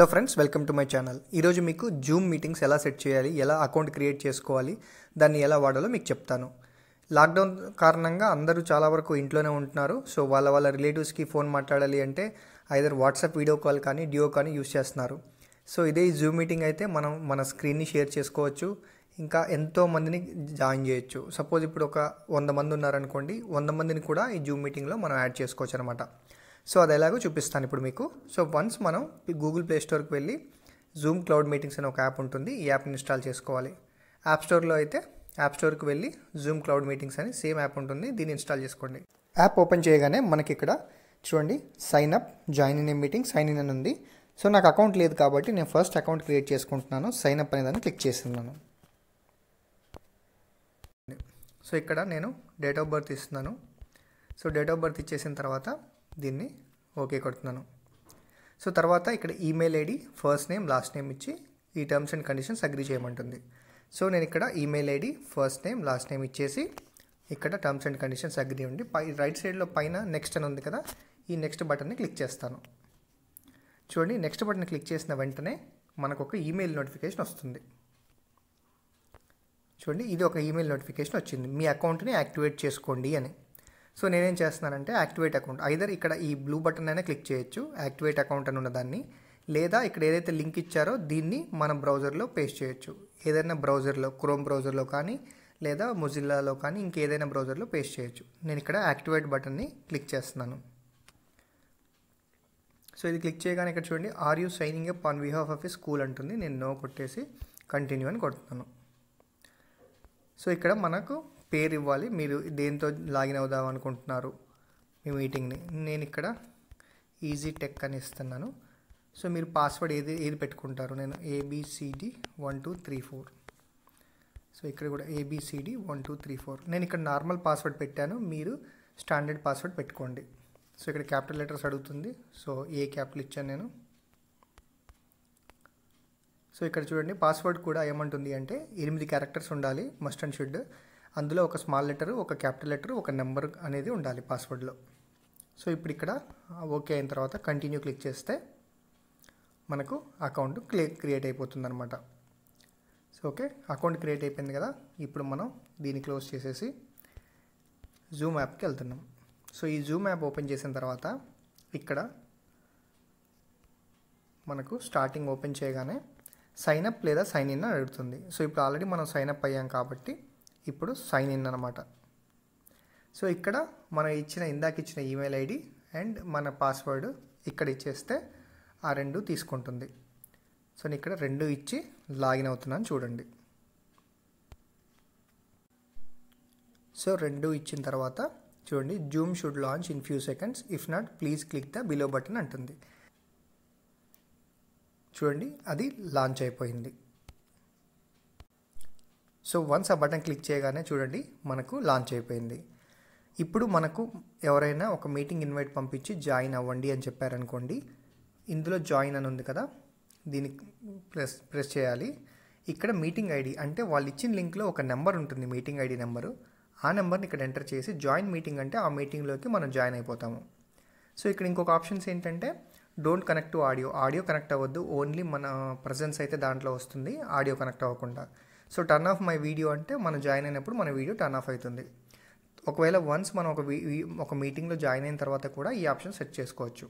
hello friends welcome to my channel ఈరోజు మీకు Zoom meetings ఎలా సెట్ చేయాలి ఎలా అకౌంట్ క్రియేట్ చేసుకోవాలి దాన్ని ఎలా వాడాలో మీకు చెప్తాను లాక్డౌన్ కారణంగా అందరూ చాలా వరకు ఇంట్లోనే ఉంటున్నారు సో వాళ్ళ వాళ్ళ రిలేటివ్స్కి ఫోన్ మాట్లాడాలి అంటే ఐదర్ వాట్సాప్ వీడియో కాల్ కానీ డియో కానీ యూస్ చేస్తున్నారు సో ఇదే జూమ్ మీటింగ్ అయితే మనం మన స్క్రీన్ని షేర్ చేసుకోవచ్చు ఇంకా ఎంతో మందిని జాయిన్ చేయొచ్చు సపోజ్ ఇప్పుడు ఒక వంద మంది ఉన్నారనుకోండి వంద మందిని కూడా ఈ జూమ్ మీటింగ్లో మనం యాడ్ చేసుకోవచ్చు అనమాట సో అది ఎలాగో చూపిస్తాను ఇప్పుడు మీకు సో వన్స్ మనం గూగుల్ ప్లే స్టోర్కి వెళ్ళి జూమ్ క్లౌడ్ మీటింగ్స్ అనే ఒక యాప్ ఉంటుంది ఈ యాప్ని ఇన్స్టాల్ చేసుకోవాలి యాప్ స్టోర్లో అయితే యాప్ స్టోర్కి వెళ్ళి జూమ్ క్లౌడ్ మీటింగ్స్ అని సేమ్ యాప్ ఉంటుంది దీన్ని ఇన్స్టాల్ చేసుకోండి యాప్ ఓపెన్ చేయగానే మనకి ఇక్కడ చూడండి sign up join in a meeting sign in అని ఉంది సో నాకు అకౌంట్ లేదు కాబట్టి నేను ఫస్ట్ అకౌంట్ క్రియేట్ చేసుకుంటున్నాను సైన్ అప్ అనేదాన్ని క్లిక్ చేస్తున్నాను సో ఇక్కడ నేను డేట్ ఆఫ్ బర్త్ ఇస్తున్నాను సో డేట్ ఆఫ్ బర్త్ ఇచ్చేసిన తర్వాత దీన్ని ఓకే కొడుతున్నాను సో తర్వాత ఇక్కడ email ID first name last name ఇచ్చి ఈ టర్మ్స్ అండ్ కండిషన్స్ అగ్రి చేయమంటుంది సో నేను ఇక్కడ email ID first name last name ఇచ్చేసి ఇక్కడ టర్మ్స్ అండ్ కండిషన్స్ అగ్రి ఉండి పై రైట్ సైడ్లో పైన నెక్స్ట్ అని ఉంది కదా ఈ నెక్స్ట్ బటన్ని క్లిక్ చేస్తాను చూడండి నెక్స్ట్ బటన్ క్లిక్ చేసిన వెంటనే మనకు ఒక ఈమెయిల్ నోటిఫికేషన్ వస్తుంది చూడండి ఇది ఒక ఈమెయిల్ నోటిఫికేషన్ వచ్చింది మీ అకౌంట్ని యాక్టివేట్ చేసుకోండి అని సో నేనేం చేస్తున్నానంటే యాక్టివేట్ అకౌంట్ ఐదర్ ఇక్కడ ఈ బ్లూ బటన్ అయినా క్లిక్ చేయొచ్చు యాక్టివేట్ అకౌంట్ అని ఉన్నదాన్ని దాన్ని లేదా ఇక్కడ ఏదైతే లింక్ ఇచ్చారో దీన్ని మన బ్రౌజర్లో పేస్ట్ చేయొచ్చు ఏదైనా బ్రౌజర్లో క్రోమ్ బ్రౌజర్లో కానీ లేదా మొజిల్లాలో కానీ ఇంకేదైనా బ్రౌజర్లో పేస్ట్ చేయొచ్చు నేను ఇక్కడ యాక్టివేట్ బటన్ని క్లిక్ చేస్తున్నాను సో ఇది క్లిక్ చేయగానే ఇక్కడ చూడండి are you signing up on behalf of ఈ స్కూల్ అంటుంది నేను నో కొట్టేసి కంటిన్యూ అని కొడుతున్నాను సో ఇక్కడ మనకు పేరు ఇవ్వాలి మీరు దేంతో లాగిన్ అవుదాం అనుకుంటున్నారు మీ మీటింగ్ని నేను ఇక్కడ ఈజీ టెక్ అని ఇస్తున్నాను సో మీరు పాస్వర్డ్ ఏది ఏది పెట్టుకుంటారు నేను ABCD one two three four so ఇక్కడ కూడా ABCD one two three four నేను ఇక్కడ నార్మల్ పాస్వర్డ్ పెట్టాను మీరు స్టాండర్డ్ పాస్వర్డ్ పెట్టుకోండి సో ఇక్కడ క్యాపిటల్ లెటర్స్ అడుగుతుంది సో ఏ క్యాపిటల్ ఇచ్చాను నేను సో ఇక్కడ చూడండి పాస్వర్డ్ కూడా ఏమంటుంది అంటే ఎనిమిది క్యారెక్టర్స్ ఉండాలి మస్ట్ అండ్ షుడ్ అందులో ఒక స్మాల్ లెటర్ ఒక క్యాపిటల్ లెటర్ ఒక నెంబర్ అనేది ఉండాలి పాస్వర్డ్లో సో ఇప్పుడు ఇక్కడ ఓకే అయిన తర్వాత కంటిన్యూ క్లిక్ చేస్తే మనకు అకౌంట్ క్లి క్రియేట్ అనమాట సో ఓకే అకౌంట్ క్రియేట్ అయిపోయింది కదా ఇప్పుడు మనం దీన్ని క్లోజ్ చేసేసి జూమ్ యాప్కి వెళ్తున్నాం సో ఈ జూమ్ యాప్ ఓపెన్ చేసిన తర్వాత ఇక్కడ మనకు స్టార్టింగ్ ఓపెన్ చేయగానే సైన్ అప్ లేదా సైన్ ఇన్ అని అడుగుతుంది సో ఇప్పుడు ఆల్రెడీ మనం సైన్ అప్ అయ్యాం కాబట్టి ఇప్పుడు సైన్ ఇన్ అనమాట సో ఇక్కడ మనం ఇచ్చిన ఇందాక ఇచ్చిన ఈమెయిల్ ఐడి అండ్ మన పాస్వర్డ్ ఇక్కడ ఇచ్చేస్తే ఆ రెండు తీసుకుంటుంది సో నేను ఇక్కడ రెండు ఇచ్చి లాగిన్ అవుతున్నాను చూడండి సో రెండు ఇచ్చిన తర్వాత చూడండి Zoom should launch in few seconds if not please click the below button అంటుంది చూడండి అది లాంచ్ అయిపోయింది సో వన్స్ ఆ బటన్ క్లిక్ చేయగానే చూడండి మనకు లాంచ్ అయిపోయింది ఇప్పుడు మనకు ఎవరైనా ఒక మీటింగ్ ఇన్వైట్ పంపించి జాయిన్ అవ్వండి అని చెప్పారనుకోండి ఇందులో జాయిన్ అని ఉంది కదా దీనికి ప్రెస్ ప్రెస్ చేయాలి ఇక్కడ మీటింగ్ ఐడి అంటే వాళ్ళు ఇచ్చిన లింక్లో ఒక నెంబర్ ఉంటుంది మీటింగ్ ఐడి నెంబరు ఆ నెంబర్ని ఇక్కడ ఎంటర్ చేసి జాయిన్ మీటింగ్ అంటే ఆ మీటింగ్లోకి మనం జాయిన్ అయిపోతాము సో ఇక్కడ ఇంకొక ఆప్షన్స్ ఏంటంటే don't connect to audio audio connect అవ్వద్దు ఓన్లీ మన ప్రజెన్స్ అయితే దాంట్లో వస్తుంది ఆడియో కనెక్ట్ అవ్వకుండా so turn off my video అంటే మనం జాయిన్ అయినప్పుడు మన వీడియో టర్న్ ఆఫ్ అవుతుంది ఒకవేళ వన్స్ మనం ఒక ఒక మీటింగ్లో జాయిన్ అయిన తర్వాత కూడా ఈ ఆప్షన్ సెట్ చేసుకోవచ్చు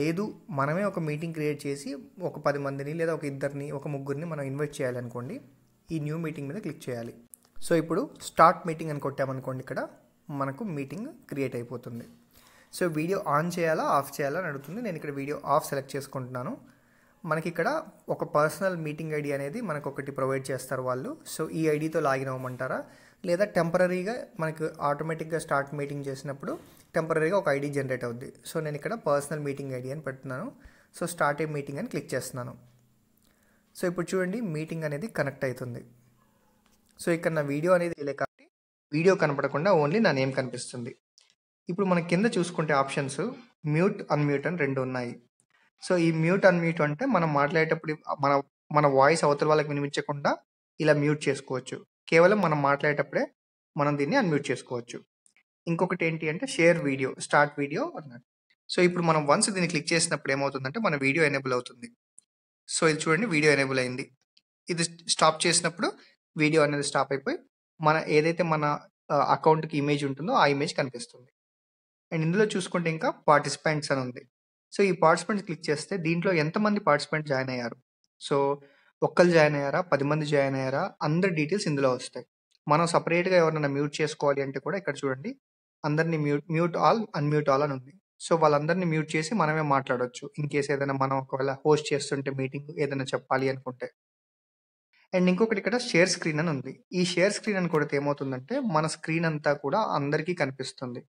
లేదు మనమే ఒక మీటింగ్ క్రియేట్ చేసి ఒక పది మందిని లేదా ఒక ఇద్దరిని ఒక ముగ్గురిని మనం ఇన్వైట్ చేయాలనుకోండి ఈ న్యూ మీటింగ్ మీద క్లిక్ చేయాలి సో ఇప్పుడు స్టార్ట్ మీటింగ్ అని కొట్టామనుకోండి ఇక్కడ మనకు మీటింగ్ క్రియేట్ అయిపోతుంది సో వీడియో ఆన్ చేయాలా ఆఫ్ చేయాలా అని అడుగుతుంది నేను ఇక్కడ వీడియో ఆఫ్ సెలెక్ట్ చేసుకుంటున్నాను మనకి ఇక్కడ ఒక పర్సనల్ మీటింగ్ ఐడి అనేది మనకు ఒకటి ప్రొవైడ్ చేస్తారు వాళ్ళు సో ఈ ఐడితో లాగిన్ అవ్వమంటారా లేదా టెంపరీగా మనకు ఆటోమేటిక్గా స్టార్ట్ మీటింగ్ చేసినప్పుడు టెంపరీగా ఒక ఐడి జనరేట్ అవుద్ది సో నేను ఇక్కడ పర్సనల్ మీటింగ్ ఐడి అని పెడుతున్నాను సో స్టార్ట్ ఏ మీటింగ్ అని క్లిక్ చేస్తున్నాను సో ఇప్పుడు చూడండి మీటింగ్ అనేది కనెక్ట్ అవుతుంది సో ఇక్కడ నా వీడియో అనేది లేక కాబట్టి వీడియో కనపడకుండా ఓన్లీ నా నేమ్ కనిపిస్తుంది ఇప్పుడు మన కింద చూసుకుంటే ఆప్షన్స్ మ్యూట్ అన్మ్యూట్ అని రెండు ఉన్నాయి సో ఈ మ్యూట్ అన్మ్యూట్ అంటే మనం మాట్లాడేటప్పుడు మన మన వాయిస్ అవతల వాళ్ళకి వినిపించకుండా ఇలా మ్యూట్ చేసుకోవచ్చు కేవలం మనం మాట్లాడేటప్పుడే మనం దీన్ని అన్మ్యూట్ చేసుకోవచ్చు ఇంకొకటి ఏంటి అంటే షేర్ వీడియో స్టార్ట్ వీడియో అన్నట్టు సో ఇప్పుడు మనం వన్స్ దీన్ని క్లిక్ చేసినప్పుడు ఏమవుతుందంటే మన వీడియో ఎనేబుల్ అవుతుంది సో ఇది చూడండి వీడియో ఎనేబుల్ అయింది ఇది స్టాప్ చేసినప్పుడు వీడియో అనేది స్టాప్ అయిపోయి మన ఏదైతే మన అకౌంట్కి ఇమేజ్ ఉంటుందో ఆ ఇమేజ్ కనిపిస్తుంది అండ్ ఇందులో చూసుకుంటే ఇంకా పార్టిసిపెంట్స్ అని ఉంది సో ఈ పార్టిసిపెంట్స్ క్లిక్ చేస్తే దీంట్లో ఎంతమంది పార్టిసిపెంట్ జాయిన్ అయ్యారు సో ఒక్కరు జాయిన్ అయ్యారా పది మంది జాయిన్ అయ్యారా అందరి డీటెయిల్స్ ఇందులో వస్తాయి మనం సపరేట్గా ఎవరైనా మ్యూట్ చేసుకోవాలి అంటే కూడా ఇక్కడ చూడండి అందరినీ mute mute all unmute all అని ఉంది సో వాళ్ళందరినీ మ్యూట్ చేసి మనమే మాట్లాడవచ్చు ఇన్ కేసు ఏదైనా మనం ఒకవేళ హోస్ట్ చేస్తుంటే మీటింగ్ ఏదైనా చెప్పాలి అనుకుంటే అండ్ ఇంకొకటి ఇక్కడ షేర్ స్క్రీన్ అని ఉంది ఈ షేర్ స్క్రీన్ అని కూడా ఏమవుతుందంటే మన స్క్రీన్ అంతా కూడా అందరికీ కనిపిస్తుంది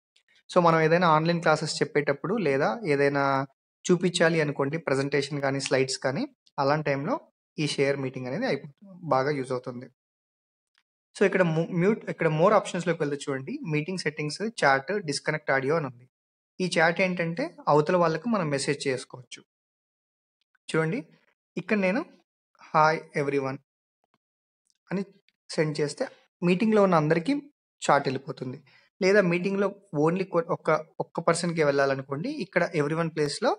సో మనం ఏదైనా ఆన్లైన్ క్లాసెస్ చెప్పేటప్పుడు లేదా ఏదైనా చూపించాలి అనుకోండి ప్రజెంటేషన్ కానీ స్లైడ్స్ కానీ అలాంటి టైంలో ఈ షేర్ మీటింగ్ అనేది అయిపోతుంది బాగా యూజ్ అవుతుంది సో ఇక్కడ మ్యూట్ ఇక్కడ మోర్ ఆప్షన్స్లోకి వెళ్తే చూడండి meeting settings chat disconnect audio అని ఉంది ఈ చాట్ ఏంటంటే అవతల వాళ్ళకు మనం మెసేజ్ చేసుకోవచ్చు చూడండి ఇక్కడ నేను హాయ్ ఎవ్రీవన్ అని సెండ్ చేస్తే మీటింగ్లో ఉన్న అందరికీ చాట్ వెళ్ళిపోతుంది లేదా మీటింగ్లో ఓన్లీ ఒక్క ఒక్క పర్సన్కి వెళ్ళాలనుకోండి ఇక్కడ ఎవ్రీ వన్ ప్లేస్లో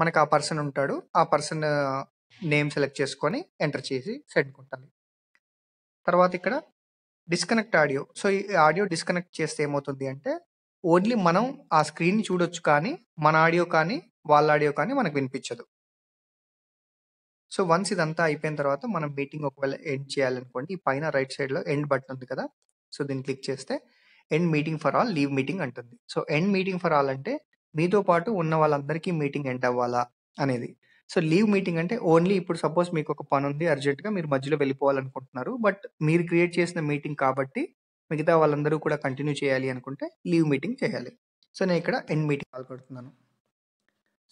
మనకు ఆ పర్సన్ ఉంటాడు ఆ పర్సన్ నేమ్ సెలెక్ట్ చేసుకొని ఎంటర్ చేసి సెట్ కొట్టాలి తర్వాత ఇక్కడ డిస్కనెక్ట్ ఆడియో సో ఈ ఆడియో డిస్కనెక్ట్ చేస్తే ఏమవుతుంది అంటే ఓన్లీ మనం ఆ స్క్రీన్ చూడొచ్చు కానీ మన ఆడియో కానీ వాళ్ళ ఆడియో కానీ మనకు వినిపించదు సో వన్స్ ఇదంతా అయిపోయిన తర్వాత మనం మీటింగ్ ఒకవేళ ఎండ్ చేయాలనుకోండి ఈ పైన రైట్ సైడ్లో ఎండ్ బటన్ ఉంది కదా సో దీన్ని క్లిక్ చేస్తే end meeting for all leave meeting అంటుంది so end meeting for all అంటే మీతో పాటు ఉన్న వాళ్ళందరికీ మీటింగ్ ఎండ్ అవ్వాలా అనేది సో లీవ్ మీటింగ్ అంటే ఓన్లీ ఇప్పుడు సపోజ్ మీకు ఒక పని ఉంది అర్జెంట్గా మీరు మధ్యలో వెళ్ళిపోవాలనుకుంటున్నారు బట్ మీరు క్రియేట్ చేసిన మీటింగ్ కాబట్టి మిగతా వాళ్ళందరూ కూడా కంటిన్యూ చేయాలి అనుకుంటే లీవ్ మీటింగ్ చేయాలి సో నేను ఇక్కడ ఎండ్ మీటింగ్ పాల్గొడుతున్నాను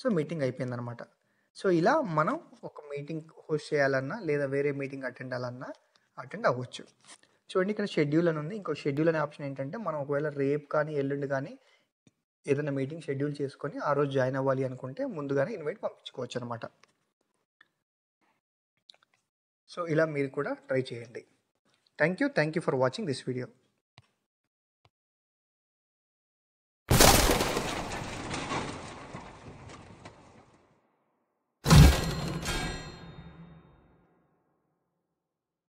సో మీటింగ్ అయిపోయిందనమాట సో ఇలా మనం ఒక మీటింగ్ హోస్ట్ చేయాలన్నా లేదా వేరే మీటింగ్ అటెండ్ అవ్వాలన్నా అటెండ్ అవ్వచ్చు చూడండి ఇక్కడ షెడ్యూల్ అని ఉంది ఇంకో షెడ్యూల్ అనే ఆప్షన్ ఏంటంటే మనం ఒకవేళ రేపు కానీ ఎల్లుండి కానీ ఏదైనా మీటింగ్ షెడ్యూల్ చేసుకొని ఆ రోజు జాయిన్ అవ్వాలి అనుకుంటే ముందుగానే ఇన్వైట్ పంపించుకోవచ్చు అనమాట సో ఇలా మీరు కూడా ట్రై చేయండి thank you thank you for watching this video